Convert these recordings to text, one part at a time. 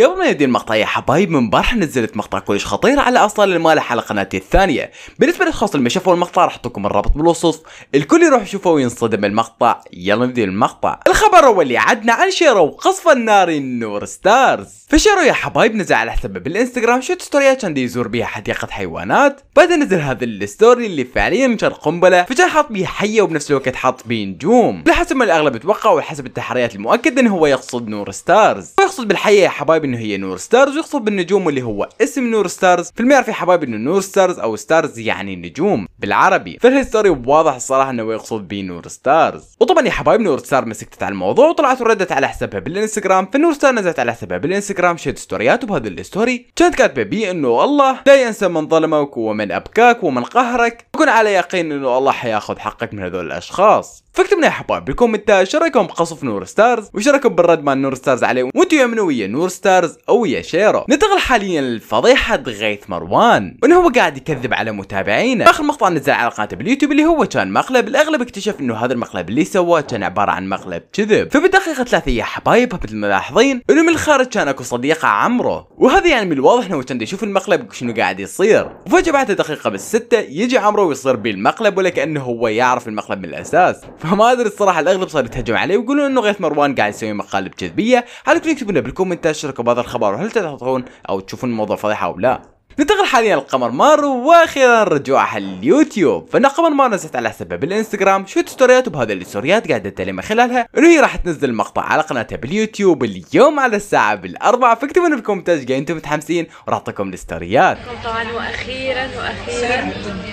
قبل ما نبدي المقطع يا حبايب من امبارح نزلت مقطع كلش خطير على اصل المالح على قناتي الثانيه بالنسبه للاشخاص اللي ما شافوا المقطع راح لكم الرابط بالوصف الكل يروح يشوفه وينصدم المقطع يلا نبدي المقطع الخبر هو اللي عدنا عن شيرو وقصف النار النور ستارز فشيرو يا حبايب نزل على حسابه بالانستغرام شوت ستوريات كان يزور بها حديقه حيوانات بعد نزل هذا الستوري اللي فعليا نشر قنبله فكان حاط بيه حيه وبنفس الوقت حاط بيه نجوم لحسب ما الاغلب يتوقع وحسب التحريات المؤكده انه هو يقصد نور ستارز ويقصد بالحيه يا حبايب حبايبي انه هي نور ستارز ويقصد بالنجوم اللي هو اسم نور ستارز في المعرف يا حبايبي انه نور ستارز او ستارز يعني نجوم بالعربي الهيستوري واضح الصراحه انه يقصد به نور ستارز وطبعا يا حبايبي نور ستار مسكت على الموضوع وطلعت وردت على حسابها بالانستغرام فنور ستار نزلت على حسابها بالانستغرام شيت ستوريات وبهذا الستوري كانت كاتبه بي انه الله لا ينسى من ظلمك ومن ابكاك ومن قهرك وكن على يقين انه الله حياخذ حقك من هذول الاشخاص فاكتبنا يا حبايب بالكومنتات شو رايكم بقصف نور ستارز وايش رايكم بالرد مال نور ستارز عليه وانتم يا منو ويا نور ستارز او يا شيرو ننتقل حاليا لفضيحه غيث مروان انه هو قاعد يكذب على متابعينه اخر مقطع نزل على قناته باليوتيوب اللي هو كان مقلب الاغلب اكتشف انه هذا المقلب اللي سواه كان عباره عن مقلب كذب فبدقيقه ثلاثه يا حبايب مثل ما ملاحظين انه من الخارج كان اكو صديقه عمرو وهذا يعني من الواضح انه كان يشوف المقلب شنو قاعد يصير وفجاه بعد دقيقه بالسته يجي عمرو ويصير بالمقلب ولا كانه هو يعرف المقلب من الاساس فما ادري الصراحه الاغلب صار يتهجم عليه ويقولون انه غيث مروان قاعد يسوي مقالب كذبيه هل كنتم تكتبوا لنا بالكومنتات شاركوا بهذا الخبر وهل تعتقدون او تشوفون الموضوع فضيحه او لا ننتقل حاليا لقمر مارو واخيرا رجوعها لليوتيوب فان قمر مارو نزلت على حسابها بالانستغرام شفت ستوريات وبهذه الستوريات قاعدة تتكلم خلالها انه هي راح تنزل مقطع على قناتها باليوتيوب اليوم على الساعة بالاربعة فاكتبوا لنا بالكومنتات ايش انتم متحمسين وراح اعطيكم الستوريات طبعا واخيرا واخيرا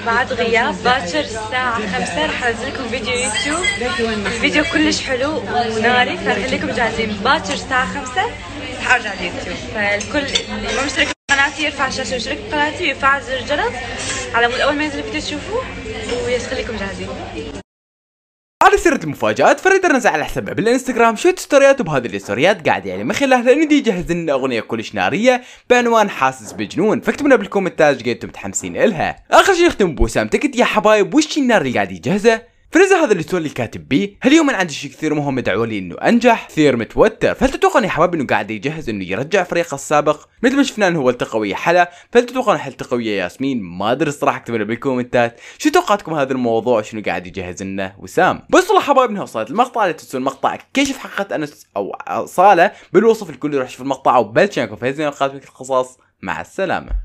بعد غياب باكر الساعة 5 راح انزل لكم فيديو يوتيوب الفيديو كلش حلو وناري فخليكم جاهزين باكر الساعة 5 راح ارجع اليوتيوب فالكل اللي ما مشترك قراتي يرفع الشاشه وجهك قناتي يرفع زوج على مود اول ما ينزل الفيديو تشوفوه خليكم جاهزين على سيرة المفاجآت فريد رنزع على حسابه بالانستغرام شوية ستوريات وبهذه الستوريات قاعد يعني مخله لانه دي جهز لنا اغنية كلش نارية بعنوان حاسس بجنون فاكتبونا بالكومنتات قد انتم متحمسين الها. اخر شيء نختم بوسام تكت يا حبايب وش النار اللي قاعد يجهزه فلذا هذا اللي تولي كاتب بيه هل يوما عندي شيء كثير مهم يدعو لي انه انجح كثير متوتر فهل تتوقع يا حبايب انه قاعد يجهز انه يرجع فريقه السابق مثل ما شفنا انه هو التقى ويا حلا فهل تتوقع انه حيلتقى ويا ياسمين ما ادري الصراحه اكتبوا لي بالكومنتات شو توقعاتكم هذا الموضوع شنو قاعد يجهز لنا وسام بس والله حبايب انها وصلت المقطع لا تنسون مقطع كشف حقيقه انس او صاله بالوصف الكل يروح يشوف المقطع وبلشناكم في هذه القصص مع السلامه